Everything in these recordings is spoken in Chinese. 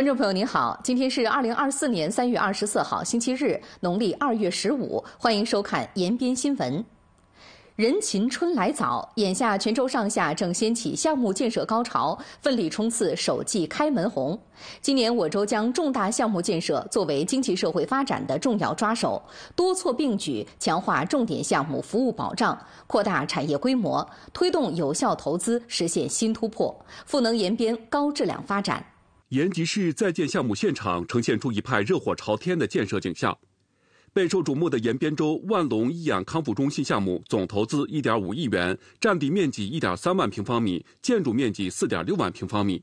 观众朋友您好，今天是二零二四年三月二十四号，星期日，农历二月十五。欢迎收看延边新闻。人勤春来早，眼下泉州上下正掀起项目建设高潮，奋力冲刺首季开门红。今年我州将重大项目建设作为经济社会发展的重要抓手，多措并举，强化重点项目服务保障，扩大产业规模，推动有效投资实现新突破，赋能延边高质量发展。延吉市在建项目现场呈现出一派热火朝天的建设景象。备受瞩目的延边州万隆医养康复中心项目，总投资1.5亿元，占地面积1.3万平方米，建筑面积4.6万平方米。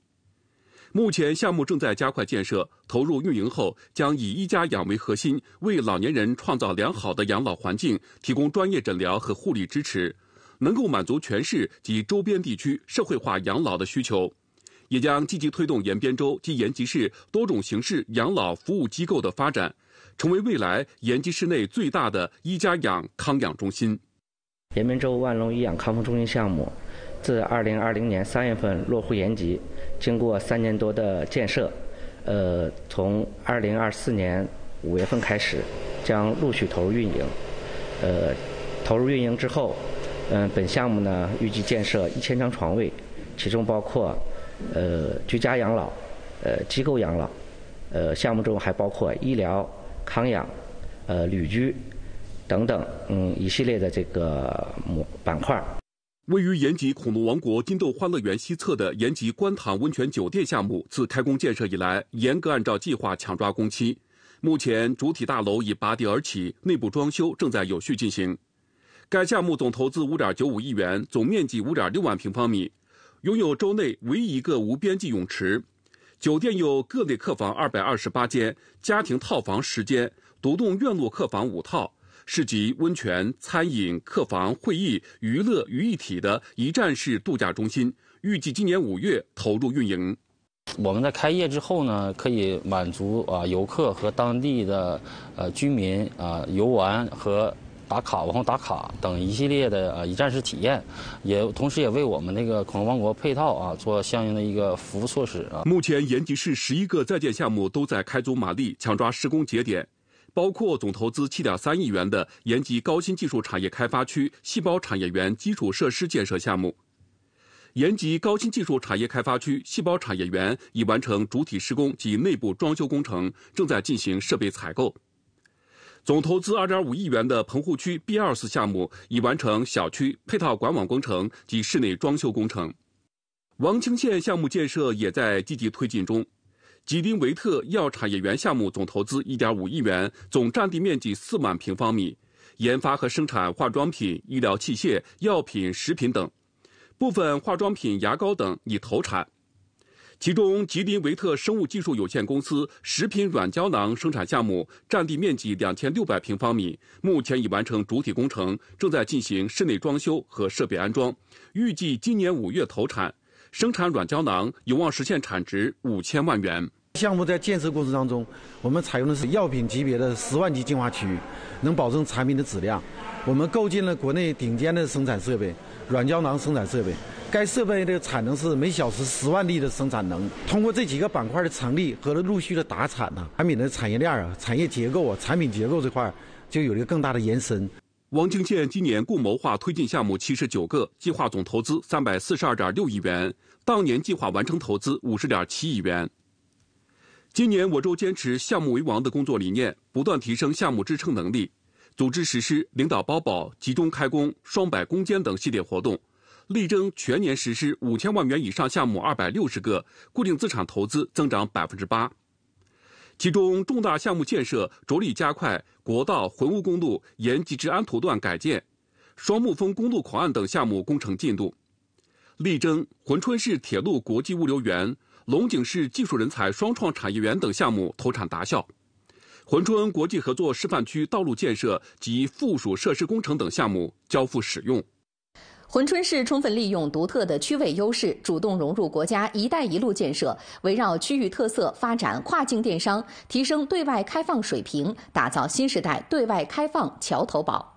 目前项目正在加快建设，投入运营后将以一家养为核心，为老年人创造良好的养老环境，提供专业诊疗和护理支持，能够满足全市及周边地区社会化养老的需求。也将积极推动延边州及延吉市多种形式养老服务机构的发展，成为未来延吉市内最大的一家养康养中心。延边州万隆医养康复中心项目，自二零二零年三月份落户延吉，经过三年多的建设，呃，从二零二四年五月份开始，将陆续投入运营。呃，投入运营之后，嗯，本项目呢预计建设一千张床位，其中包括。呃，居家养老，呃，机构养老，呃，项目中还包括医疗、康养、呃，旅居等等，嗯，一系列的这个模板块。位于延吉恐龙王国金豆欢乐园西侧的延吉观塘温泉酒店项目，自开工建设以来，严格按照计划抢抓工期。目前，主体大楼已拔地而起，内部装修正在有序进行。该项目总投资五点九五亿元，总面积五点六万平方米。拥有州内唯一一个无边际泳池，酒店有各类客房二百二十八间，家庭套房十间，独栋院落客房五套，是集温泉、餐饮、客房、会议、娱乐于一体的一站式度假中心。预计今年五月投入运营。我们在开业之后呢，可以满足啊游客和当地的呃居民啊游玩和。打卡，网红打卡等一系列的呃一站式体验，也同时也为我们那个恐龙王国配套啊，做相应的一个服务措施啊。目前，延吉市十一个在建项目都在开足马力，抢抓施工节点，包括总投资七点三亿元的延吉高新技术产业开发区细胞产业园基础设施建设项目。延吉高新技术产业开发区细胞产业园已完成主体施工及内部装修工程，正在进行设备采购。总投资二点五亿元的棚户区 B 二四项目已完成小区配套管网工程及室内装修工程，王清县项目建设也在积极推进中。吉林维特药产业园项目总投资一点五亿元，总占地面积四万平方米，研发和生产化妆品、医疗器械、药品、食品等，部分化妆品、牙膏等已投产。其中，吉林维特生物技术有限公司食品软胶囊生产项目占地面积两千六百平方米，目前已完成主体工程，正在进行室内装修和设备安装，预计今年五月投产。生产软胶囊有望实现产值五千万元。项目在建设过程当中，我们采用的是药品级别的十万级净化区，能保证产品的质量。我们构建了国内顶尖的生产设备。软胶囊生产设备，该设备的产能是每小时十万粒的生产能。通过这几个板块的成立和陆续的达产呢，产品的产业链啊、产业结构啊、产品结构这块就有了一个更大的延伸。王清建今年共谋划推进项目七十九个，计划总投资三百四十二点六亿元，当年计划完成投资五十点七亿元。今年我州坚持项目为王的工作理念，不断提升项目支撑能力。组织实施领导包保、集中开工、双百攻坚等系列活动，力争全年实施五千万元以上项目二百六十个，固定资产投资增长百分之八。其中，重大项目建设着力加快国道浑乌公路延吉至安图段改建、双木峰公路口岸等项目工程进度，力争珲春市铁路国际物流园、龙井市技术人才双创产业园等项目投产达效。珲春国际合作示范区道路建设及附属设施工程等项目交付使用。珲春市充分利用独特的区位优势，主动融入国家“一带一路”建设，围绕区域特色发展跨境电商，提升对外开放水平，打造新时代对外开放桥头堡。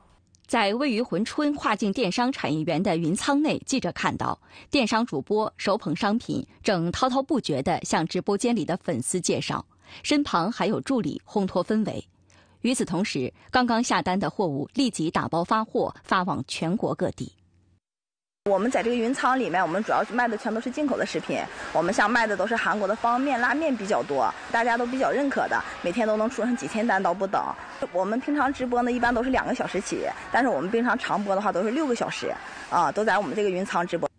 在位于珲春跨境电商产业园的云仓内，记者看到，电商主播手捧商品，正滔滔不绝地向直播间里的粉丝介绍。身旁还有助理烘托氛围。与此同时，刚刚下单的货物立即打包发货，发往全国各地。我们在这个云仓里面，我们主要卖的全都是进口的食品。我们像卖的都是韩国的方便面、拉面比较多，大家都比较认可的，每天都能出上几千单都不等。我们平常直播呢，一般都是两个小时起，但是我们平常常播的话都是六个小时，啊，都在我们这个云仓直播。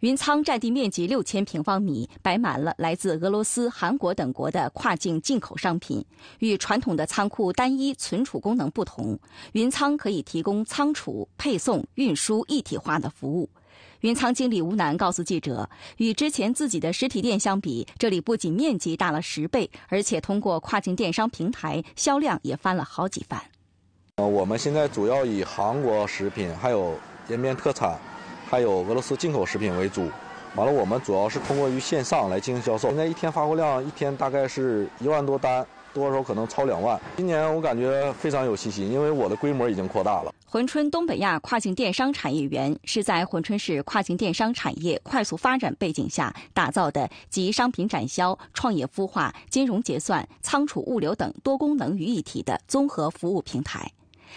云仓占地面积六千平方米，摆满了来自俄罗斯、韩国等国的跨境进口商品。与传统的仓库单一存储功能不同，云仓可以提供仓储、配送、运输一体化的服务。云仓经理吴楠告诉记者：“与之前自己的实体店相比，这里不仅面积大了十倍，而且通过跨境电商平台，销量也翻了好几番。”呃，我们现在主要以韩国食品，还有延边特产。还有俄罗斯进口食品为主，完了我们主要是通过于线上来进行销售。现在一天发货量一天大概是一万多单，多的时候可能超两万。今年我感觉非常有信心，因为我的规模已经扩大了。珲春东北亚跨境电商产业园是在珲春市跨境电商产业快速发展背景下打造的，集商品展销、创业孵化、金融结算、仓储物流等多功能于一体的综合服务平台。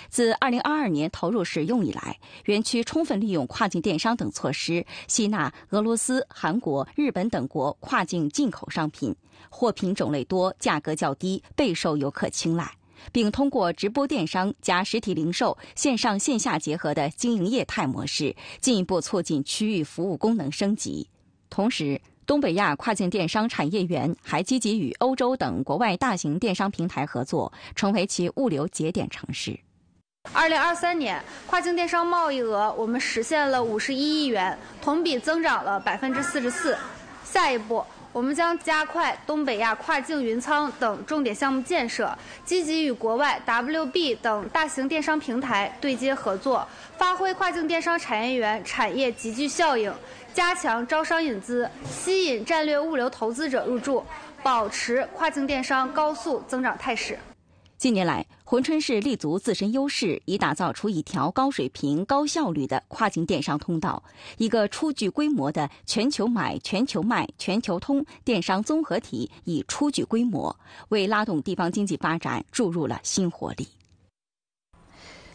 自2022年投入使用以来，园区充分利用跨境电商等措施，吸纳俄罗斯、韩国、日本等国跨境进口商品，货品种类多，价格较低，备受游客青睐。并通过直播电商加实体零售、线上线下结合的经营业态模式，进一步促进区域服务功能升级。同时，东北亚跨境电商产业园还积极与欧洲等国外大型电商平台合作，成为其物流节点城市。二零二三年，跨境电商贸易额我们实现了五十一亿元，同比增长了百分之四十四。下一步，我们将加快东北亚跨境云仓等重点项目建设，积极与国外 W B 等大型电商平台对接合作，发挥跨境电商产业园产业集聚效应，加强招商引资，吸引战略物流投资者入驻，保持跨境电商高速增长态势。近年来，珲春市立足自身优势，已打造出一条高水平、高效率的跨境电商通道，一个初具规模的“全球买、全球卖、全球通”电商综合体已初具规模，为拉动地方经济发展注入了新活力。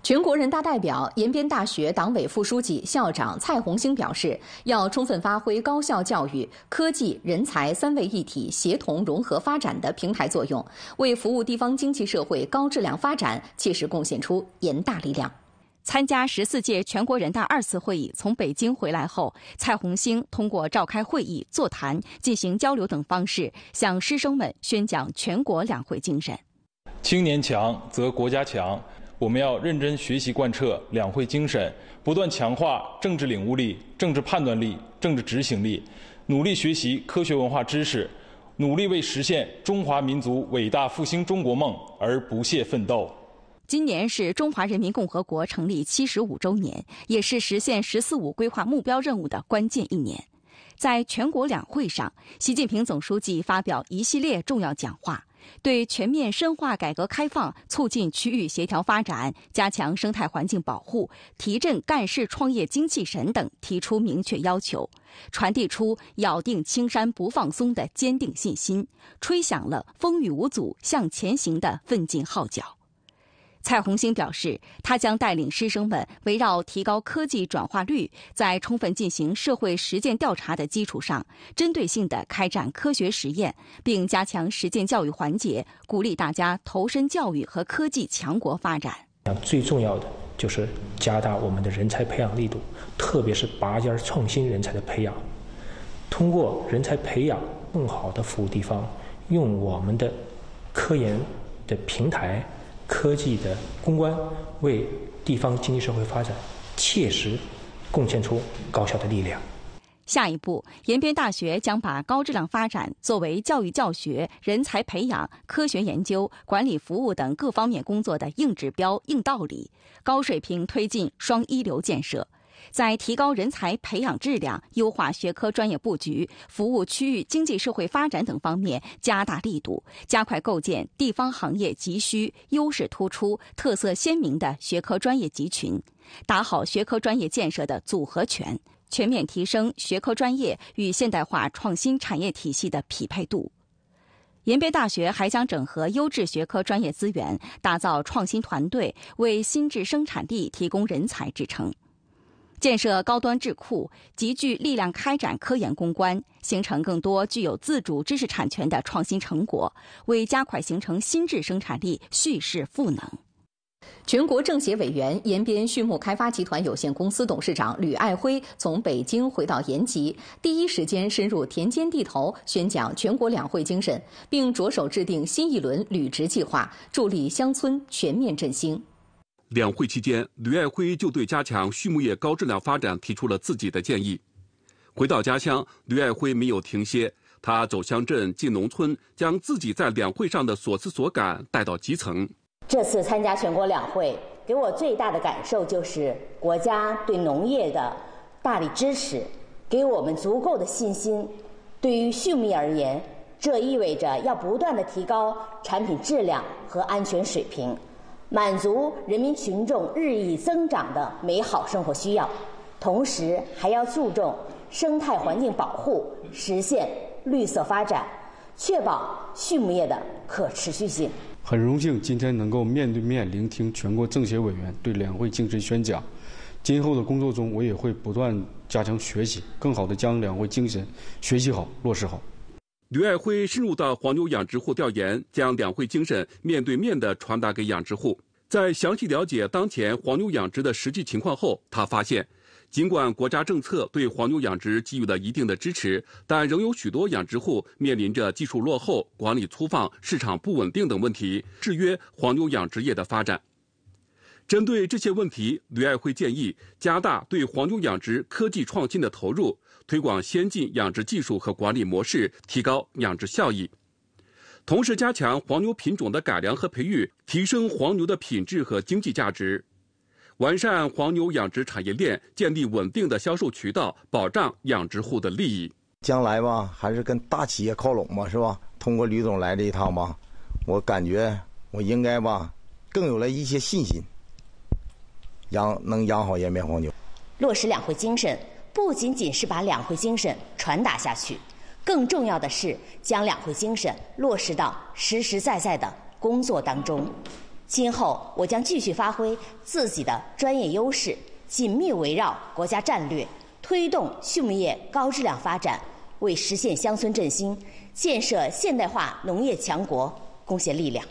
全国人大代表、延边大学党委副书记、校长蔡红星表示，要充分发挥高校教育、科技、人才三位一体协同融合发展的平台作用，为服务地方经济社会高质量发展，切实贡献出严大力量。参加十四届全国人大二次会议从北京回来后，蔡红星通过召开会议、座谈、进行交流等方式，向师生们宣讲全国两会精神。青年强，则国家强。我们要认真学习贯彻两会精神，不断强化政治领悟力、政治判断力、政治执行力，努力学习科学文化知识，努力为实现中华民族伟大复兴中国梦而不懈奋斗。今年是中华人民共和国成立七十五周年，也是实现“十四五”规划目标任务的关键一年。在全国两会上，习近平总书记发表一系列重要讲话。对全面深化改革开放、促进区域协调发展、加强生态环境保护、提振干事创业精气神等提出明确要求，传递出咬定青山不放松的坚定信心，吹响了风雨无阻向前行的奋进号角。蔡红星表示，他将带领师生们围绕提高科技转化率，在充分进行社会实践调查的基础上，针对性地开展科学实验，并加强实践教育环节，鼓励大家投身教育和科技强国发展。最重要的就是加大我们的人才培养力度，特别是拔尖创新人才的培养。通过人才培养，更好的服务地方，用我们的科研的平台。科技的攻关，为地方经济社会发展切实贡献出高效的力量。下一步，延边大学将把高质量发展作为教育教学、人才培养、科学研究、管理服务等各方面工作的硬指标、硬道理，高水平推进双一流建设。在提高人才培养质量、优化学科专业布局、服务区域经济社会发展等方面加大力度，加快构建地方行业急需、优势突出、特色鲜明的学科专业集群，打好学科专业建设的组合拳，全面提升学科专业与现代化创新产业体系的匹配度。延边大学还将整合优质学科专业资源，打造创新团队，为新质生产力提供人才支撑。建设高端智库，集聚力量开展科研攻关，形成更多具有自主知识产权的创新成果，为加快形成新质生产力蓄势赋能。全国政协委员、延边畜牧开发集团有限公司董事长吕爱辉从北京回到延吉，第一时间深入田间地头宣讲全国两会精神，并着手制定新一轮履职计划，助力乡村全面振兴。两会期间，吕爱辉就对加强畜牧业高质量发展提出了自己的建议。回到家乡，吕爱辉没有停歇，他走乡镇、进农村，将自己在两会上的所思所感带到基层。这次参加全国两会，给我最大的感受就是国家对农业的大力支持，给我们足够的信心。对于畜牧业而言，这意味着要不断的提高产品质量和安全水平。满足人民群众日益增长的美好生活需要，同时还要注重生态环境保护，实现绿色发展，确保畜牧业的可持续性。很荣幸今天能够面对面聆听全国政协委员对两会精神宣讲。今后的工作中，我也会不断加强学习，更好地将两会精神学习好、落实好。吕爱辉深入到黄牛养殖户调研，将两会精神面对面地传达给养殖户。在详细了解当前黄牛养殖的实际情况后，他发现，尽管国家政策对黄牛养殖给予了一定的支持，但仍有许多养殖户面临着技术落后、管理粗放、市场不稳定等问题，制约黄牛养殖业的发展。针对这些问题，吕爱辉建议加大对黄牛养殖科技创新的投入，推广先进养殖技术和管理模式，提高养殖效益；同时，加强黄牛品种的改良和培育，提升黄牛的品质和经济价值；完善黄牛养殖产业链，建立稳定的销售渠道，保障养殖户的利益。将来吧，还是跟大企业靠拢吧，是吧？通过吕总来这一趟吧，我感觉我应该吧，更有了一些信心。养能养好延边黄牛。落实两会精神，不仅仅是把两会精神传达下去，更重要的是将两会精神落实到实实在在的工作当中。今后，我将继续发挥自己的专业优势，紧密围绕国家战略，推动畜牧业高质量发展，为实现乡村振兴、建设现代化农业强国贡献力量。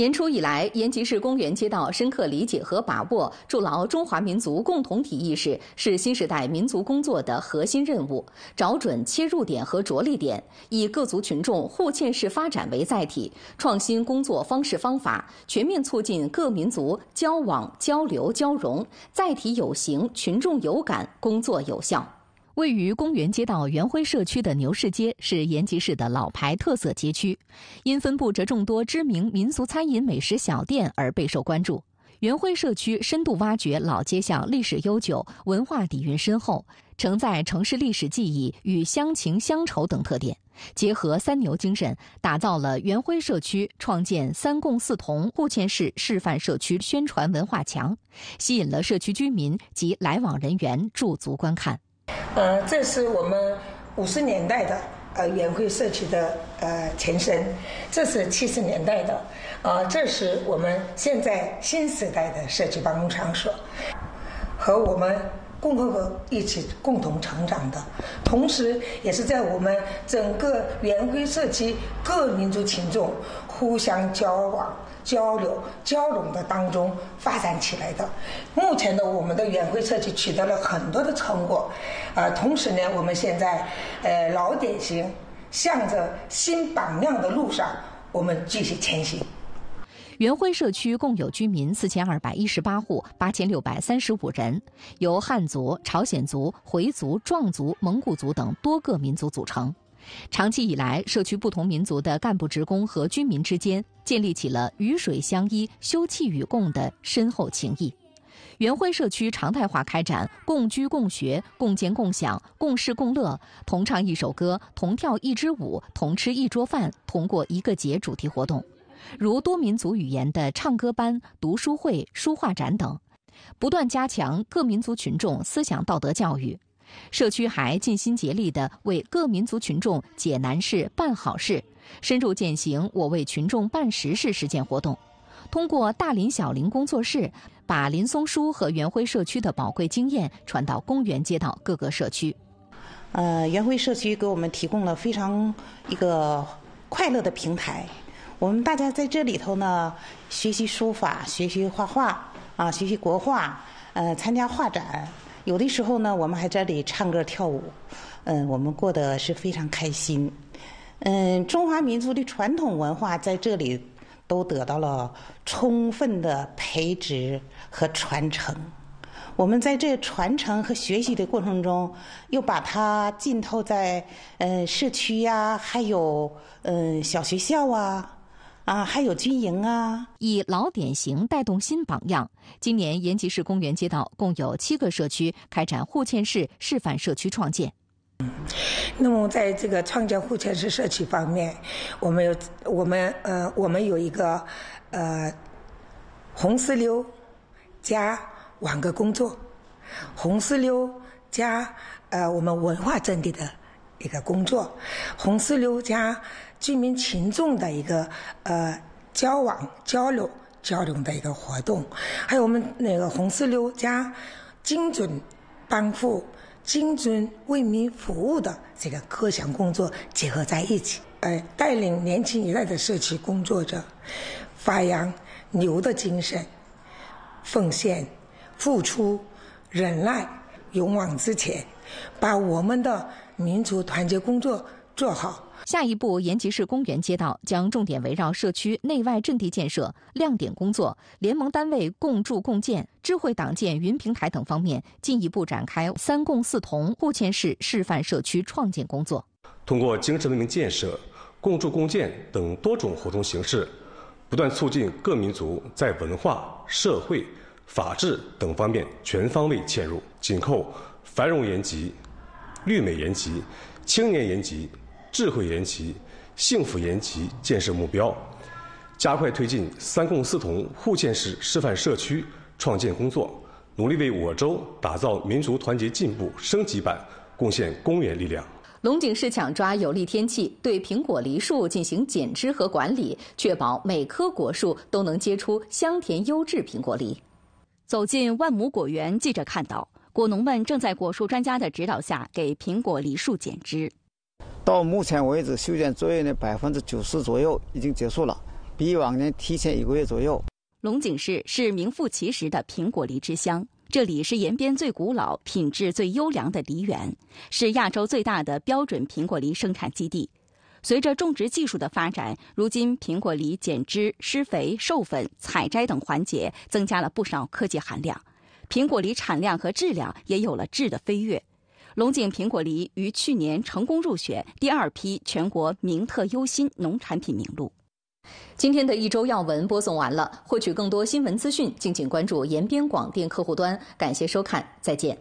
年初以来，延吉市公园街道深刻理解和把握，筑牢中华民族共同体意识是新时代民族工作的核心任务。找准切入点和着力点，以各族群众互嵌式发展为载体，创新工作方式方法，全面促进各民族交往交流交融，载体有形，群众有感，工作有效。位于公园街道元辉社区的牛市街是延吉市的老牌特色街区，因分布着众多知名民俗餐饮美食小店而备受关注。元辉社区深度挖掘老街巷历史悠久、文化底蕴深厚、承载城市历史记忆与乡情乡愁等特点，结合三牛精神，打造了元辉社区创建“三共四同”户县市示范社区宣传文化墙，吸引了社区居民及来往人员驻足观看。呃，这是我们五十年代的呃圆辉社区的呃前身，这是七十年代的，呃，这是我们现在新时代的社区办公场所，和我们共和国一起共同成长的，同时也是在我们整个圆辉社区各民族群众。互相交往、交流、交融的当中发展起来的。目前的我们的元辉社区取得了很多的成果，啊，同时呢，我们现在呃老典型向着新榜样的路上，我们继续前行。元辉社区共有居民四千二百一十八户，八千六百三十五人，由汉族、朝鲜族、回族、壮族、蒙古族等多个民族组成。长期以来，社区不同民族的干部职工和居民之间建立起了鱼水相依、休戚与共的深厚情谊。元辉社区常态化开展共居、共学、共建、共享、共事、共乐，同唱一首歌、同跳一支舞、同吃一桌饭、同过一个节主题活动，如多民族语言的唱歌班、读书会、书画展等，不断加强各民族群众思想道德教育。社区还尽心竭力地为各民族群众解难事、办好事，深入践行“我为群众办实事”实践活动。通过大林小林工作室，把林松书和元辉社区的宝贵经验传到公园街道各个社区。呃，元辉社区给我们提供了非常一个快乐的平台。我们大家在这里头呢，学习书法，学习画画，啊，学习国画，呃，参加画展。有的时候呢，我们还在里唱歌跳舞，嗯，我们过得是非常开心。嗯，中华民族的传统文化在这里都得到了充分的培植和传承。我们在这传承和学习的过程中，又把它浸透在嗯社区呀，还有嗯小学校啊。啊，还有军营啊！以老典型带动新榜样。今年延吉市公园街道共有七个社区开展户嵌式示范社区创建。那么，在这个创建户嵌式社区方面，我们有我们呃我们有一个呃红石榴加网格工作，红石榴加呃我们文化阵地的一个工作，红石榴加。居民群众的一个呃交往交流交流的一个活动，还有我们那个“红石榴加精准帮扶、精准为民服务”的这个各项工作结合在一起，呃，带领年轻一代的社区工作者，发扬牛的精神，奉献、付出、忍耐、勇往直前，把我们的民族团结工作做好。下一步，延吉市公园街道将重点围绕社区内外阵地建设、亮点工作、联盟单位共筑共建、智慧党建云平台等方面，进一步展开“三共四同”户前市示范社区创建工作。通过精神文明建设、共筑共建等多种活动形式，不断促进各民族在文化、社会、法治等方面全方位嵌入，紧扣繁荣延吉、绿美延吉、青年延吉。智慧延吉、幸福延吉建设目标，加快推进“三共四同”互建式示范社区创建工作，努力为我州打造民族团结进步升级版贡献公园力量。龙井市抢抓有利天气，对苹果梨树进行剪枝和管理，确保每棵果树都能结出香甜优质苹果梨。走进万亩果园，记者看到果农们正在果树专家的指导下给苹果梨树剪枝。到目前为止，修剪作业的百分之九十左右已经结束了，比往年提前一个月左右。龙井市是名副其实的苹果梨之乡，这里是延边最古老、品质最优良的梨园，是亚洲最大的标准苹果梨生产基地。随着种植技术的发展，如今苹果梨剪枝、施肥、授粉、采摘等环节增加了不少科技含量，苹果梨产量和质量也有了质的飞跃。龙井苹果梨于去年成功入选第二批全国名特优新农产品名录。今天的一周要闻播送完了。获取更多新闻资讯，敬请关注延边广电客户端。感谢收看，再见。